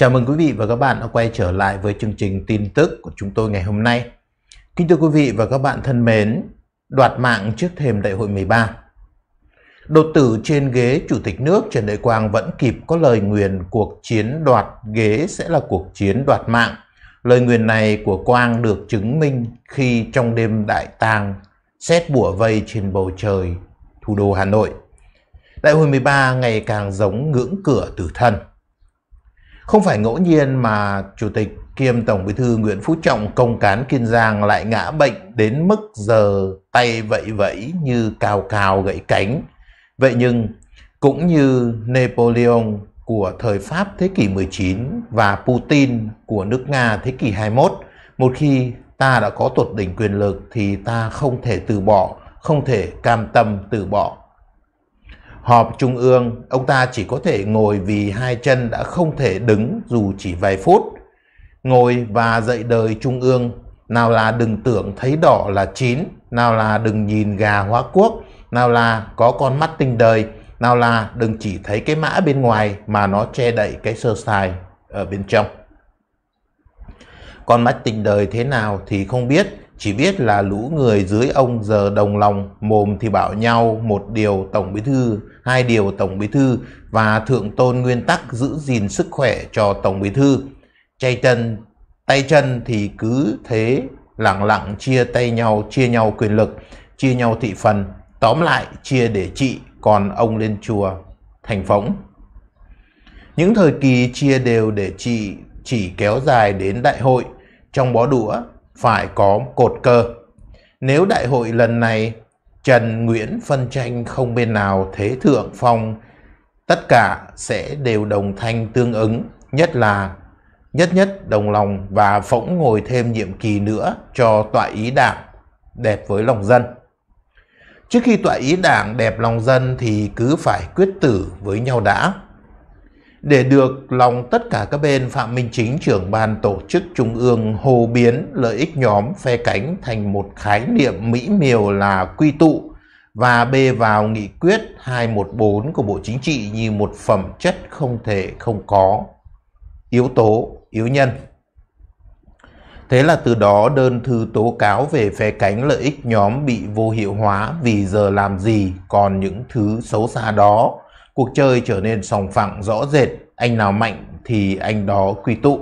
Chào mừng quý vị và các bạn đã quay trở lại với chương trình tin tức của chúng tôi ngày hôm nay. Kính thưa quý vị và các bạn thân mến, đoạt mạng trước thềm đại hội 13. Đột tử trên ghế Chủ tịch nước Trần Đại Quang vẫn kịp có lời nguyền cuộc chiến đoạt ghế sẽ là cuộc chiến đoạt mạng. Lời nguyền này của Quang được chứng minh khi trong đêm đại tang xét bủa vây trên bầu trời thủ đô Hà Nội. Đại hội 13 ngày càng giống ngưỡng cửa tử thần. Không phải ngẫu nhiên mà Chủ tịch kiêm Tổng Bí thư Nguyễn Phú Trọng công cán Kiên Giang lại ngã bệnh đến mức giờ tay vẫy vẫy như cào cào gãy cánh. Vậy nhưng cũng như Napoleon của thời Pháp thế kỷ 19 và Putin của nước Nga thế kỷ 21, một khi ta đã có tột đỉnh quyền lực thì ta không thể từ bỏ, không thể cam tâm từ bỏ họp trung ương, ông ta chỉ có thể ngồi vì hai chân đã không thể đứng dù chỉ vài phút. Ngồi và dậy đời trung ương, nào là đừng tưởng thấy đỏ là chín, nào là đừng nhìn gà hóa quốc, nào là có con mắt tinh đời, nào là đừng chỉ thấy cái mã bên ngoài mà nó che đậy cái sơ sài ở bên trong. Con mắt tinh đời thế nào thì không biết, chỉ biết là lũ người dưới ông giờ đồng lòng, mồm thì bảo nhau một điều Tổng Bí Thư, hai điều Tổng Bí Thư và thượng tôn nguyên tắc giữ gìn sức khỏe cho Tổng Bí Thư. Chay chân, tay chân thì cứ thế lặng lặng chia tay nhau, chia nhau quyền lực, chia nhau thị phần, tóm lại chia để trị, còn ông lên chùa thành phóng. Những thời kỳ chia đều để trị chỉ kéo dài đến đại hội. Trong bó đũa, phải có cột cơ. Nếu đại hội lần này Trần Nguyễn phân tranh không bên nào thế thượng phong, tất cả sẽ đều đồng thanh tương ứng, nhất là nhất nhất đồng lòng và phỗng ngồi thêm nhiệm kỳ nữa cho tọa ý đảng đẹp với lòng dân. Trước khi tọa ý đảng đẹp lòng dân thì cứ phải quyết tử với nhau đã để được lòng tất cả các bên, Phạm Minh Chính trưởng ban tổ chức Trung ương hồ biến lợi ích nhóm phe cánh thành một khái niệm mỹ miều là quy tụ và bê vào nghị quyết 214 của Bộ Chính trị như một phẩm chất không thể không có, yếu tố, yếu nhân. Thế là từ đó đơn thư tố cáo về phe cánh lợi ích nhóm bị vô hiệu hóa vì giờ làm gì còn những thứ xấu xa đó Cuộc chơi trở nên sòng phẳng rõ rệt, anh nào mạnh thì anh đó quy tụ.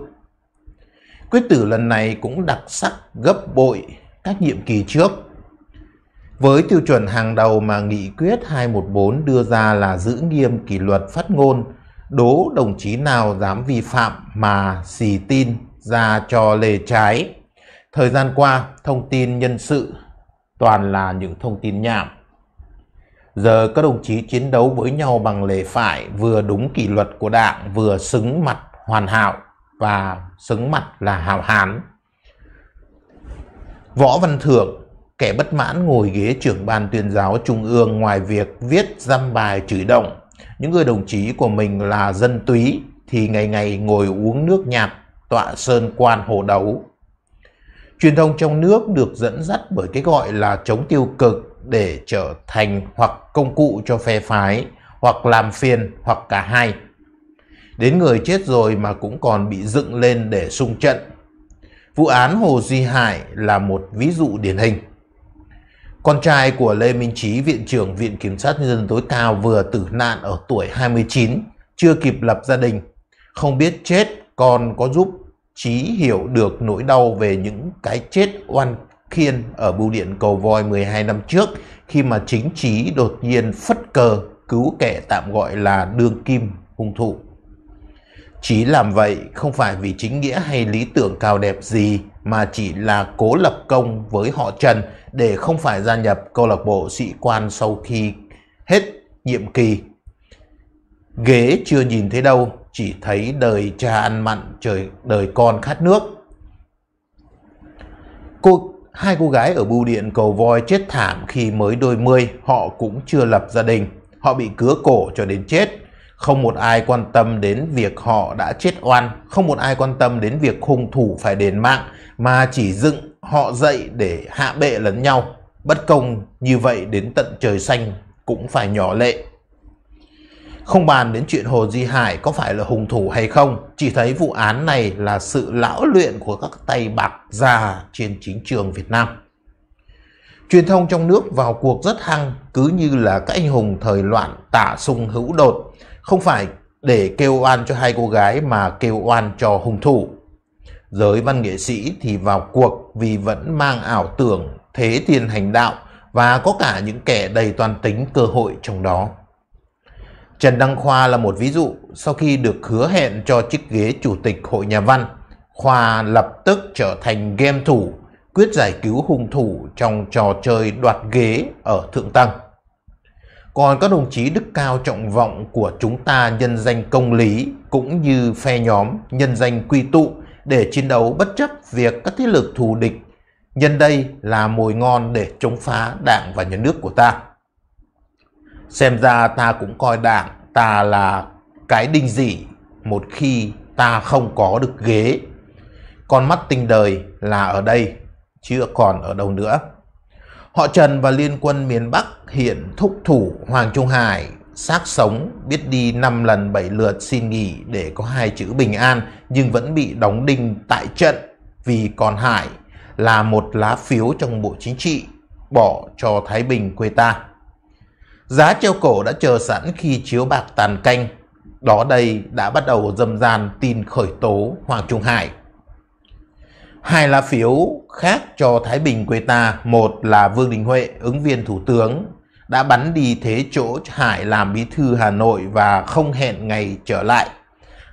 Quyết tử lần này cũng đặc sắc gấp bội các nhiệm kỳ trước. Với tiêu chuẩn hàng đầu mà nghị quyết 214 đưa ra là giữ nghiêm kỷ luật phát ngôn, đố đồng chí nào dám vi phạm mà xì tin ra cho lề trái. Thời gian qua, thông tin nhân sự toàn là những thông tin nhảm. Giờ các đồng chí chiến đấu với nhau bằng lề phải vừa đúng kỷ luật của đảng vừa xứng mặt hoàn hảo và xứng mặt là hào hán. Võ Văn Thưởng, kẻ bất mãn ngồi ghế trưởng ban tuyên giáo trung ương ngoài việc viết dăm bài chửi động, những người đồng chí của mình là dân túy thì ngày ngày ngồi uống nước nhạt, tọa sơn quan hồ đấu. Truyền thông trong nước được dẫn dắt bởi cái gọi là chống tiêu cực để trở thành hoặc công cụ cho phe phái, hoặc làm phiền, hoặc cả hai. Đến người chết rồi mà cũng còn bị dựng lên để xung trận. Vụ án Hồ Duy Hải là một ví dụ điển hình. Con trai của Lê Minh Trí, Viện trưởng Viện Kiểm sát Nhân dân tối cao vừa tử nạn ở tuổi 29, chưa kịp lập gia đình. Không biết chết còn có giúp Trí hiểu được nỗi đau về những cái chết oan Khiên ở bưu điện Cầu Voi 12 năm trước khi mà chính trí đột nhiên phất cờ cứu kẻ tạm gọi là đương kim hung thủ. Chí làm vậy không phải vì chính nghĩa hay lý tưởng cao đẹp gì mà chỉ là cố lập công với họ Trần để không phải gia nhập câu lạc bộ sĩ quan sau khi hết nhiệm kỳ. Ghế chưa nhìn thấy đâu, chỉ thấy đời cha ăn mặn, trời đời con khát nước. Cô hai cô gái ở bưu điện cầu voi chết thảm khi mới đôi mươi, họ cũng chưa lập gia đình. Họ bị cứa cổ cho đến chết. Không một ai quan tâm đến việc họ đã chết oan, không một ai quan tâm đến việc hung thủ phải đền mạng, mà chỉ dựng họ dậy để hạ bệ lẫn nhau. Bất công như vậy đến tận trời xanh cũng phải nhỏ lệ. Không bàn đến chuyện Hồ Di Hải có phải là hung thủ hay không, chỉ thấy vụ án này là sự lão luyện của các tay bạc già trên chính trường Việt Nam. Truyền thông trong nước vào cuộc rất hăng, cứ như là các anh hùng thời loạn tả sung hữu đột, không phải để kêu oan cho hai cô gái mà kêu oan cho hung thủ. Giới văn nghệ sĩ thì vào cuộc vì vẫn mang ảo tưởng thế tiền hành đạo và có cả những kẻ đầy toàn tính cơ hội trong đó. Trần Đăng Khoa là một ví dụ, sau khi được hứa hẹn cho chiếc ghế chủ tịch hội nhà văn, Khoa lập tức trở thành game thủ, quyết giải cứu hung thủ trong trò chơi đoạt ghế ở Thượng Tăng. Còn các đồng chí đức cao trọng vọng của chúng ta nhân danh công lý cũng như phe nhóm nhân danh quy tụ để chiến đấu bất chấp việc các thế lực thù địch. Nhân đây là mồi ngon để chống phá đảng và nhà nước của ta. Xem ra ta cũng coi đảng ta là cái đinh dị một khi ta không có được ghế. Con mắt tinh đời là ở đây, chưa còn ở đâu nữa. Họ Trần và liên quân miền Bắc hiện thúc thủ Hoàng Trung Hải, xác sống biết đi 5 lần 7 lượt xin nghỉ để có hai chữ bình an nhưng vẫn bị đóng đinh tại trận vì còn Hải là một lá phiếu trong bộ chính trị bỏ cho Thái Bình quê ta. Giá treo cổ đã chờ sẵn khi chiếu bạc tàn canh. Đó đây đã bắt đầu dâm gian tin khởi tố Hoàng Trung Hải. Hai lá phiếu khác cho Thái Bình quê ta, một là Vương Đình Huệ, ứng viên thủ tướng, đã bắn đi thế chỗ Hải làm bí thư Hà Nội và không hẹn ngày trở lại.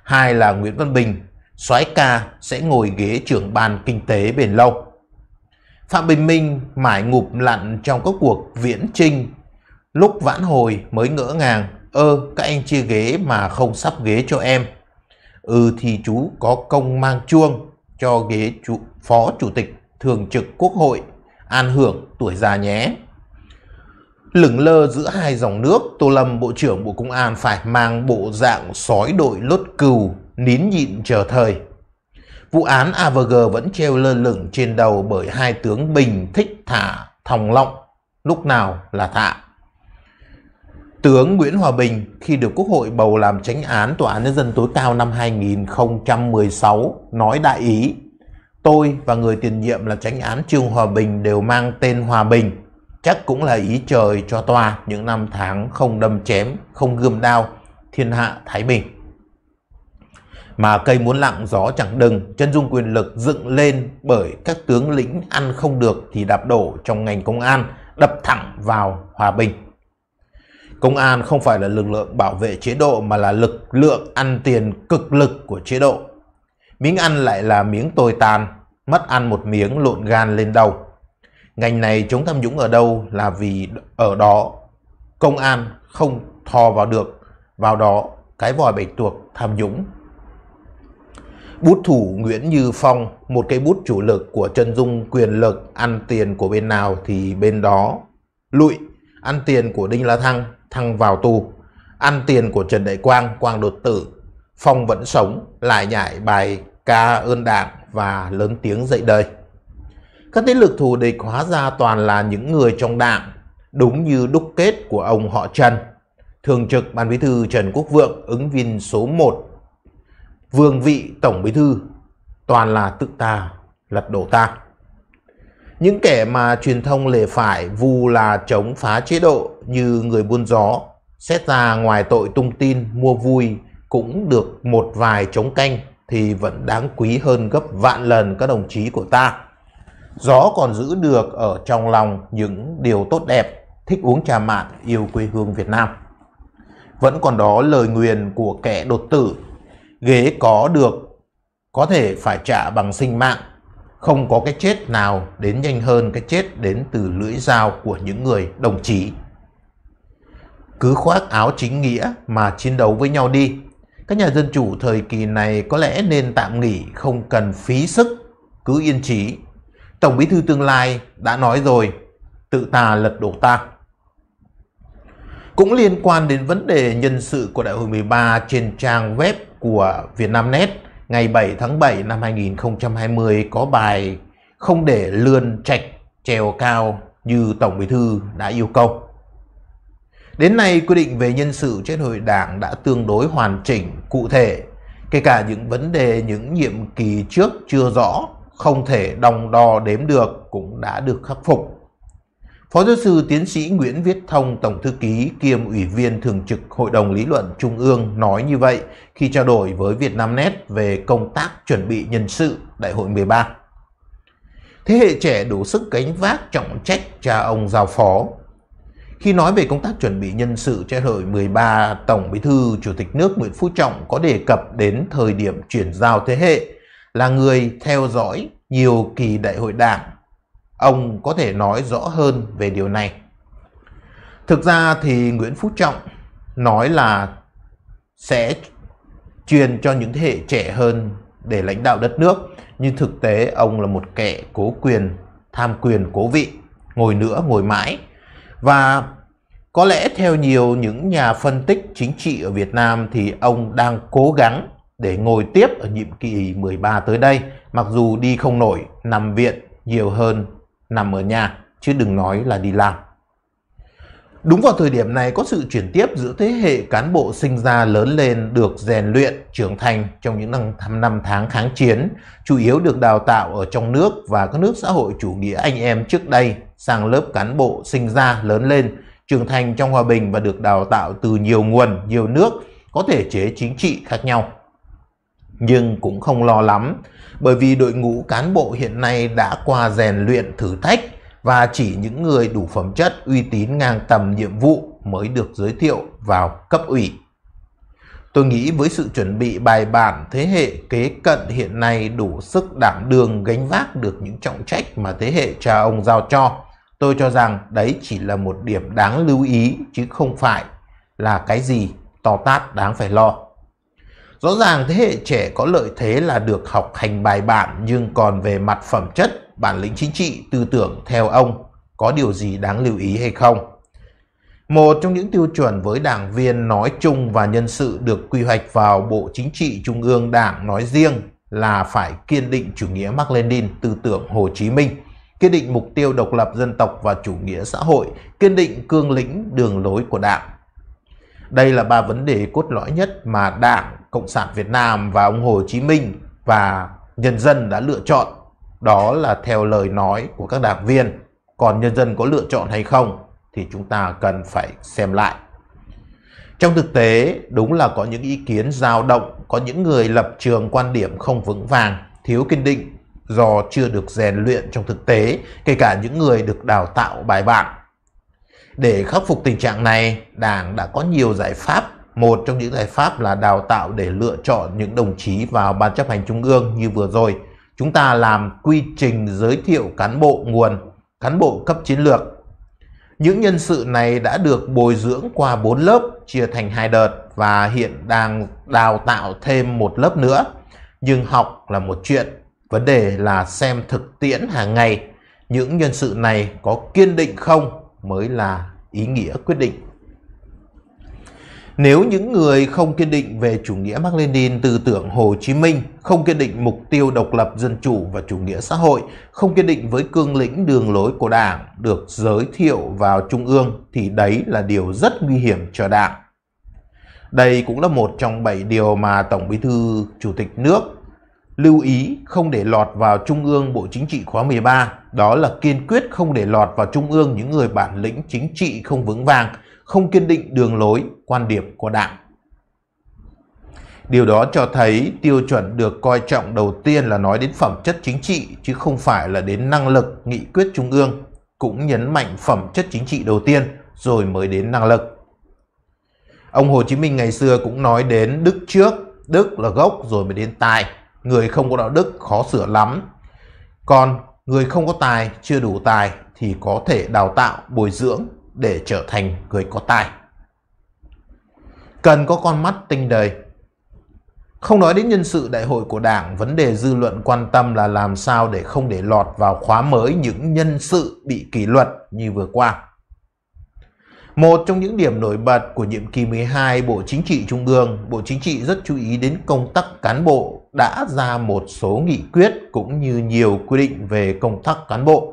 Hai là Nguyễn Văn Bình, soái ca sẽ ngồi ghế trưởng ban kinh tế bền lâu. Phạm Bình Minh mãi ngụp lặn trong các cuộc viễn trinh Lúc vãn hồi mới ngỡ ngàng, ơ các anh chia ghế mà không sắp ghế cho em. Ừ thì chú có công mang chuông cho ghế chủ, phó chủ tịch thường trực quốc hội, an hưởng tuổi già nhé. Lửng lơ giữa hai dòng nước, Tô Lâm Bộ trưởng Bộ Công an phải mang bộ dạng sói đội lốt cừu, nín nhịn chờ thời. Vụ án AVG vẫn treo lơ lửng trên đầu bởi hai tướng Bình thích thả thòng lọng, lúc nào là thạ. Tướng Nguyễn Hòa Bình khi được Quốc hội bầu làm tránh án Tòa án Nhân dân tối cao năm 2016 nói đại ý Tôi và người tiền nhiệm là tránh án Trương Hòa Bình đều mang tên Hòa Bình Chắc cũng là ý trời cho tòa những năm tháng không đâm chém, không gươm đao, thiên hạ thái bình Mà cây muốn lặng gió chẳng đừng, chân dung quyền lực dựng lên bởi các tướng lĩnh ăn không được thì đạp đổ trong ngành công an đập thẳng vào Hòa Bình Công an không phải là lực lượng bảo vệ chế độ mà là lực lượng ăn tiền cực lực của chế độ. Miếng ăn lại là miếng tồi tàn, mất ăn một miếng lộn gan lên đầu. Ngành này chống tham nhũng ở đâu là vì ở đó công an không thò vào được, vào đó cái vòi bạch tuộc tham nhũng. Bút thủ Nguyễn Như Phong, một cái bút chủ lực của chân Dung quyền lực ăn tiền của bên nào thì bên đó lụi, ăn tiền của Đinh La Thăng thăng vào tu, ăn tiền của Trần Đại Quang, Quang đột tử, Phong vẫn sống, lại nhảy bài ca ơn đảng và lớn tiếng dậy đời. Các thế lực thù địch hóa ra toàn là những người trong đảng, đúng như đúc kết của ông họ Trần. Thường trực Ban Bí thư Trần Quốc Vượng ứng viên số 1, vương vị Tổng Bí thư, toàn là tự ta, lật đổ ta những kẻ mà truyền thông lề phải vu là chống phá chế độ như người buôn gió, xét ra ngoài tội tung tin, mua vui cũng được một vài chống canh thì vẫn đáng quý hơn gấp vạn lần các đồng chí của ta. Gió còn giữ được ở trong lòng những điều tốt đẹp, thích uống trà mạn, yêu quê hương Việt Nam. Vẫn còn đó lời nguyền của kẻ đột tử, ghế có được có thể phải trả bằng sinh mạng không có cái chết nào đến nhanh hơn cái chết đến từ lưỡi dao của những người đồng chí. Cứ khoác áo chính nghĩa mà chiến đấu với nhau đi. Các nhà dân chủ thời kỳ này có lẽ nên tạm nghỉ không cần phí sức, cứ yên trí. Tổng bí thư tương lai đã nói rồi, tự ta lật đổ ta. Cũng liên quan đến vấn đề nhân sự của Đại hội 13 trên trang web của Vietnamnet, ngày 7 tháng 7 năm 2020 có bài không để lươn trạch trèo cao như Tổng Bí Thư đã yêu cầu. Đến nay, quy định về nhân sự trên hội đảng đã tương đối hoàn chỉnh, cụ thể, kể cả những vấn đề những nhiệm kỳ trước chưa rõ, không thể đong đo đếm được cũng đã được khắc phục. Phó giáo sư tiến sĩ Nguyễn Viết Thông, Tổng Thư ký kiêm Ủy viên Thường trực Hội đồng Lý luận Trung ương nói như vậy khi trao đổi với Vietnamnet về công tác chuẩn bị nhân sự Đại hội 13. Thế hệ trẻ đủ sức gánh vác trọng trách cha ông giao phó. Khi nói về công tác chuẩn bị nhân sự Đại hội 13, Tổng Bí thư Chủ tịch nước Nguyễn Phú Trọng có đề cập đến thời điểm chuyển giao thế hệ là người theo dõi nhiều kỳ đại hội đảng Ông có thể nói rõ hơn về điều này. Thực ra thì Nguyễn Phú Trọng nói là sẽ truyền cho những thế hệ trẻ hơn để lãnh đạo đất nước, nhưng thực tế ông là một kẻ cố quyền, tham quyền cố vị, ngồi nữa ngồi mãi. Và có lẽ theo nhiều những nhà phân tích chính trị ở Việt Nam thì ông đang cố gắng để ngồi tiếp ở nhiệm kỳ 13 tới đây, mặc dù đi không nổi, nằm viện nhiều hơn nằm ở nhà chứ đừng nói là đi làm. Đúng vào thời điểm này có sự chuyển tiếp giữa thế hệ cán bộ sinh ra lớn lên được rèn luyện, trưởng thành trong những năm, năm tháng kháng chiến, chủ yếu được đào tạo ở trong nước và các nước xã hội chủ nghĩa anh em trước đây sang lớp cán bộ sinh ra lớn lên, trưởng thành trong hòa bình và được đào tạo từ nhiều nguồn, nhiều nước, có thể chế chính trị khác nhau. Nhưng cũng không lo lắm bởi vì đội ngũ cán bộ hiện nay đã qua rèn luyện thử thách và chỉ những người đủ phẩm chất uy tín ngang tầm nhiệm vụ mới được giới thiệu vào cấp ủy. Tôi nghĩ với sự chuẩn bị bài bản thế hệ kế cận hiện nay đủ sức đảm đương gánh vác được những trọng trách mà thế hệ cha ông giao cho. Tôi cho rằng đấy chỉ là một điểm đáng lưu ý chứ không phải là cái gì to tát đáng phải lo. Rõ ràng thế hệ trẻ có lợi thế là được học hành bài bản nhưng còn về mặt phẩm chất, bản lĩnh chính trị, tư tưởng theo ông có điều gì đáng lưu ý hay không? Một trong những tiêu chuẩn với đảng viên nói chung và nhân sự được quy hoạch vào Bộ Chính trị Trung ương Đảng nói riêng là phải kiên định chủ nghĩa Mark Lenin, tư tưởng Hồ Chí Minh, kiên định mục tiêu độc lập dân tộc và chủ nghĩa xã hội, kiên định cương lĩnh đường lối của đảng đây là ba vấn đề cốt lõi nhất mà Đảng, Cộng sản Việt Nam và ông Hồ Chí Minh và nhân dân đã lựa chọn. Đó là theo lời nói của các đảng viên. Còn nhân dân có lựa chọn hay không thì chúng ta cần phải xem lại. Trong thực tế, đúng là có những ý kiến dao động, có những người lập trường quan điểm không vững vàng, thiếu kiên định do chưa được rèn luyện trong thực tế, kể cả những người được đào tạo bài bản để khắc phục tình trạng này, Đảng đã có nhiều giải pháp. Một trong những giải pháp là đào tạo để lựa chọn những đồng chí vào Ban chấp hành Trung ương như vừa rồi. Chúng ta làm quy trình giới thiệu cán bộ nguồn, cán bộ cấp chiến lược. Những nhân sự này đã được bồi dưỡng qua 4 lớp chia thành hai đợt và hiện đang đào tạo thêm một lớp nữa. Nhưng học là một chuyện, vấn đề là xem thực tiễn hàng ngày những nhân sự này có kiên định không mới là ý nghĩa quyết định. Nếu những người không kiên định về chủ nghĩa Mác Lenin, tư tưởng Hồ Chí Minh, không kiên định mục tiêu độc lập dân chủ và chủ nghĩa xã hội, không kiên định với cương lĩnh đường lối của Đảng được giới thiệu vào Trung ương thì đấy là điều rất nguy hiểm cho Đảng. Đây cũng là một trong 7 điều mà Tổng Bí thư Chủ tịch nước lưu ý không để lọt vào Trung ương Bộ Chính trị khóa 13, đó là kiên quyết không để lọt vào Trung ương những người bản lĩnh chính trị không vững vàng, không kiên định đường lối, quan điểm của Đảng. Điều đó cho thấy tiêu chuẩn được coi trọng đầu tiên là nói đến phẩm chất chính trị chứ không phải là đến năng lực nghị quyết trung ương, cũng nhấn mạnh phẩm chất chính trị đầu tiên rồi mới đến năng lực. Ông Hồ Chí Minh ngày xưa cũng nói đến đức trước, đức là gốc rồi mới đến tài, người không có đạo đức khó sửa lắm. Còn người không có tài, chưa đủ tài thì có thể đào tạo, bồi dưỡng để trở thành người có tài. Cần có con mắt tinh đời. Không nói đến nhân sự đại hội của Đảng, vấn đề dư luận quan tâm là làm sao để không để lọt vào khóa mới những nhân sự bị kỷ luật như vừa qua. Một trong những điểm nổi bật của nhiệm kỳ 12 Bộ Chính trị Trung ương, Bộ Chính trị rất chú ý đến công tác cán bộ đã ra một số nghị quyết cũng như nhiều quy định về công tác cán bộ.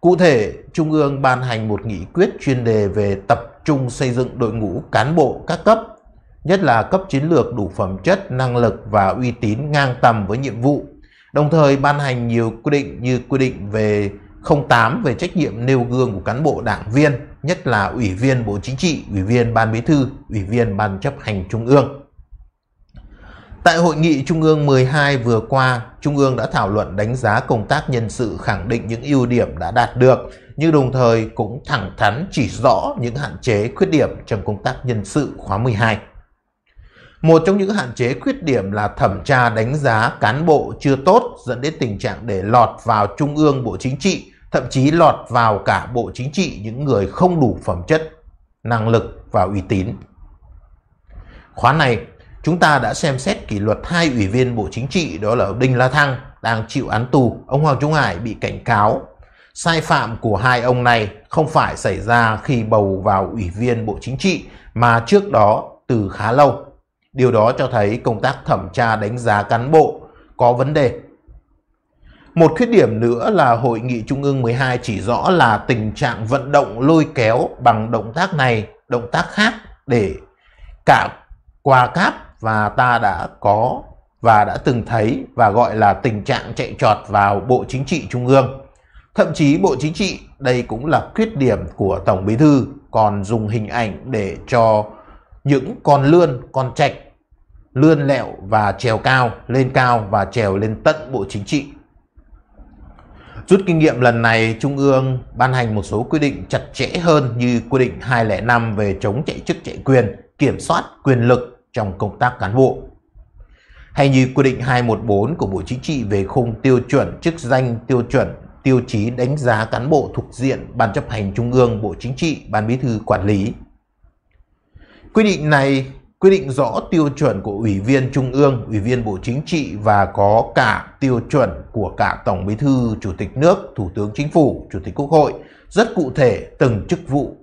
Cụ thể, Trung ương ban hành một nghị quyết chuyên đề về tập trung xây dựng đội ngũ cán bộ các cấp, nhất là cấp chiến lược đủ phẩm chất, năng lực và uy tín ngang tầm với nhiệm vụ, đồng thời ban hành nhiều quy định như quy định về 08 về trách nhiệm nêu gương của cán bộ đảng viên, nhất là ủy viên Bộ Chính trị, ủy viên Ban Bí thư, ủy viên Ban chấp hành Trung ương. Tại hội nghị Trung ương 12 vừa qua, Trung ương đã thảo luận đánh giá công tác nhân sự khẳng định những ưu điểm đã đạt được, nhưng đồng thời cũng thẳng thắn chỉ rõ những hạn chế khuyết điểm trong công tác nhân sự khóa 12. Một trong những hạn chế khuyết điểm là thẩm tra đánh giá cán bộ chưa tốt dẫn đến tình trạng để lọt vào Trung ương Bộ Chính trị, thậm chí lọt vào cả Bộ Chính trị những người không đủ phẩm chất, năng lực và uy tín. Khóa này chúng ta đã xem xét kỷ luật hai ủy viên Bộ Chính trị đó là ông Đinh La Thăng đang chịu án tù, ông Hoàng Trung Hải bị cảnh cáo. Sai phạm của hai ông này không phải xảy ra khi bầu vào ủy viên Bộ Chính trị mà trước đó từ khá lâu. Điều đó cho thấy công tác thẩm tra đánh giá cán bộ có vấn đề. Một khuyết điểm nữa là Hội nghị Trung ương 12 chỉ rõ là tình trạng vận động lôi kéo bằng động tác này, động tác khác để cả quà cáp và ta đã có và đã từng thấy và gọi là tình trạng chạy trọt vào Bộ Chính trị Trung ương. Thậm chí Bộ Chính trị đây cũng là khuyết điểm của Tổng Bí Thư còn dùng hình ảnh để cho những con lươn, con trạch lươn lẹo và trèo cao, lên cao và trèo lên tận Bộ Chính trị. Rút kinh nghiệm lần này, Trung ương ban hành một số quy định chặt chẽ hơn như quy định 205 về chống chạy chức chạy quyền, kiểm soát quyền lực trong công tác cán bộ. Hay như quy định 214 của Bộ Chính trị về khung tiêu chuẩn, chức danh, tiêu chuẩn, tiêu chí đánh giá cán bộ thuộc diện Ban chấp hành Trung ương, Bộ Chính trị, Ban Bí thư quản lý. Quy định này quy định rõ tiêu chuẩn của Ủy viên Trung ương, Ủy viên Bộ Chính trị và có cả tiêu chuẩn của cả Tổng Bí thư, Chủ tịch nước, Thủ tướng Chính phủ, Chủ tịch Quốc hội, rất cụ thể từng chức vụ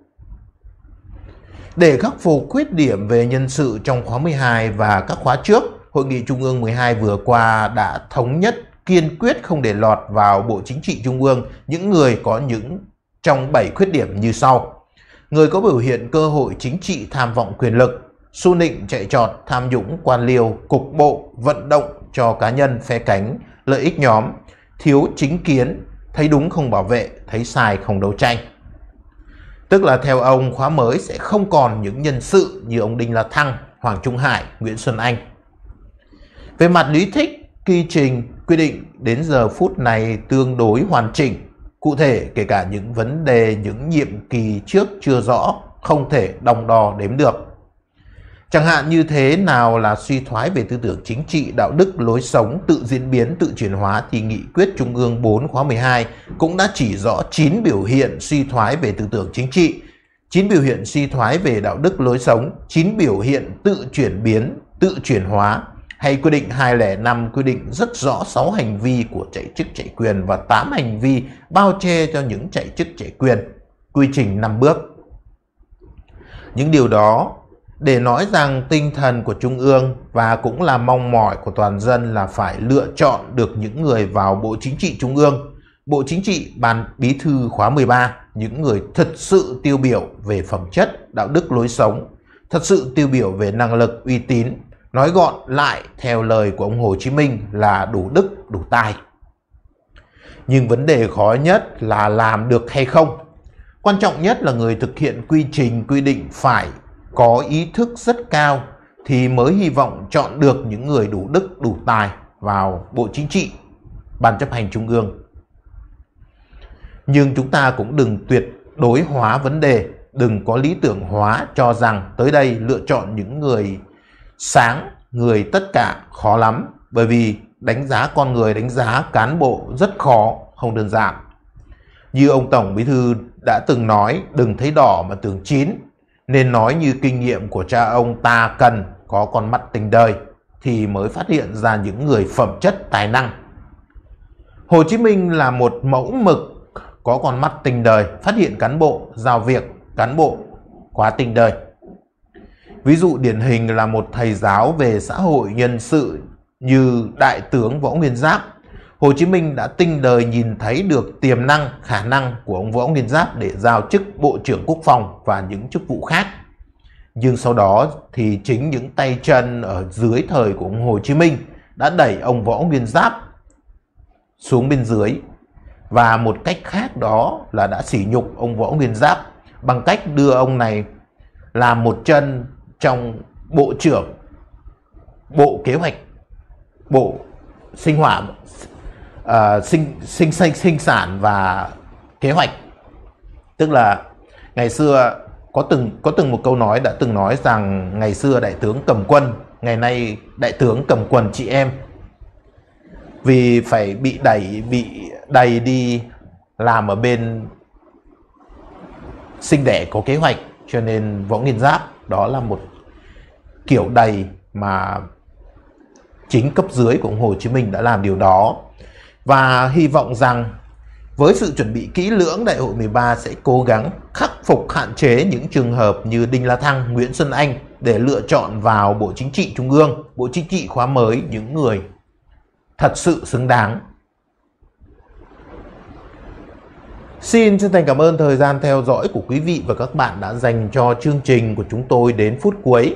để khắc phục khuyết điểm về nhân sự trong khóa 12 và các khóa trước, Hội nghị Trung ương 12 vừa qua đã thống nhất kiên quyết không để lọt vào Bộ Chính trị Trung ương những người có những trong 7 khuyết điểm như sau. Người có biểu hiện cơ hội chính trị tham vọng quyền lực, su nịnh chạy trọt, tham nhũng quan liêu, cục bộ, vận động cho cá nhân, phe cánh, lợi ích nhóm, thiếu chính kiến, thấy đúng không bảo vệ, thấy sai không đấu tranh. Tức là theo ông khóa mới sẽ không còn những nhân sự như ông Đinh La Thăng, Hoàng Trung Hải, Nguyễn Xuân Anh. Về mặt lý thích, quy trình quy định đến giờ phút này tương đối hoàn chỉnh. Cụ thể, kể cả những vấn đề những nhiệm kỳ trước chưa rõ, không thể đồng đo đếm được. Chẳng hạn như thế nào là suy thoái về tư tưởng chính trị, đạo đức, lối sống, tự diễn biến, tự chuyển hóa thì nghị quyết Trung ương 4 khóa 12 cũng đã chỉ rõ 9 biểu hiện suy thoái về tư tưởng chính trị, 9 biểu hiện suy thoái về đạo đức lối sống, 9 biểu hiện tự chuyển biến, tự chuyển hóa hay quy định 205 quy định rất rõ 6 hành vi của chạy chức chạy quyền và 8 hành vi bao che cho những chạy chức chạy quyền, quy trình 5 bước. Những điều đó để nói rằng tinh thần của Trung ương và cũng là mong mỏi của toàn dân là phải lựa chọn được những người vào Bộ Chính trị Trung ương, Bộ Chính trị Ban Bí thư khóa 13, những người thật sự tiêu biểu về phẩm chất, đạo đức lối sống, thật sự tiêu biểu về năng lực, uy tín, nói gọn lại theo lời của ông Hồ Chí Minh là đủ đức, đủ tài. Nhưng vấn đề khó nhất là làm được hay không. Quan trọng nhất là người thực hiện quy trình quy định phải có ý thức rất cao thì mới hy vọng chọn được những người đủ đức, đủ tài vào Bộ Chính trị, Ban chấp hành Trung ương. Nhưng chúng ta cũng đừng tuyệt đối hóa vấn đề, đừng có lý tưởng hóa cho rằng tới đây lựa chọn những người sáng, người tất cả khó lắm bởi vì đánh giá con người, đánh giá cán bộ rất khó, không đơn giản. Như ông Tổng Bí Thư đã từng nói, đừng thấy đỏ mà tưởng chín, nên nói như kinh nghiệm của cha ông ta cần có con mắt tình đời thì mới phát hiện ra những người phẩm chất tài năng. Hồ Chí Minh là một mẫu mực có con mắt tình đời phát hiện cán bộ, giao việc, cán bộ quá tình đời. Ví dụ điển hình là một thầy giáo về xã hội nhân sự như Đại tướng Võ Nguyên Giáp Hồ Chí Minh đã tinh đời nhìn thấy được tiềm năng, khả năng của ông Võ Nguyên Giáp để giao chức Bộ trưởng Quốc phòng và những chức vụ khác. Nhưng sau đó thì chính những tay chân ở dưới thời của ông Hồ Chí Minh đã đẩy ông Võ Nguyên Giáp xuống bên dưới. Và một cách khác đó là đã sỉ nhục ông Võ Nguyên Giáp bằng cách đưa ông này làm một chân trong Bộ trưởng Bộ Kế hoạch Bộ Sinh hoạt uh, sinh, sinh sinh sinh sản và kế hoạch tức là ngày xưa có từng có từng một câu nói đã từng nói rằng ngày xưa đại tướng cầm quân ngày nay đại tướng cầm quần chị em vì phải bị đẩy bị đầy đi làm ở bên sinh đẻ có kế hoạch cho nên võ nguyên giáp đó là một kiểu đầy mà chính cấp dưới của ông Hồ Chí Minh đã làm điều đó và hy vọng rằng với sự chuẩn bị kỹ lưỡng, Đại hội 13 sẽ cố gắng khắc phục hạn chế những trường hợp như Đinh La Thăng, Nguyễn Xuân Anh để lựa chọn vào Bộ Chính trị Trung ương, Bộ Chính trị khóa mới những người thật sự xứng đáng. Xin chân thành cảm ơn thời gian theo dõi của quý vị và các bạn đã dành cho chương trình của chúng tôi đến phút cuối.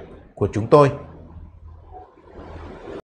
của chúng tôi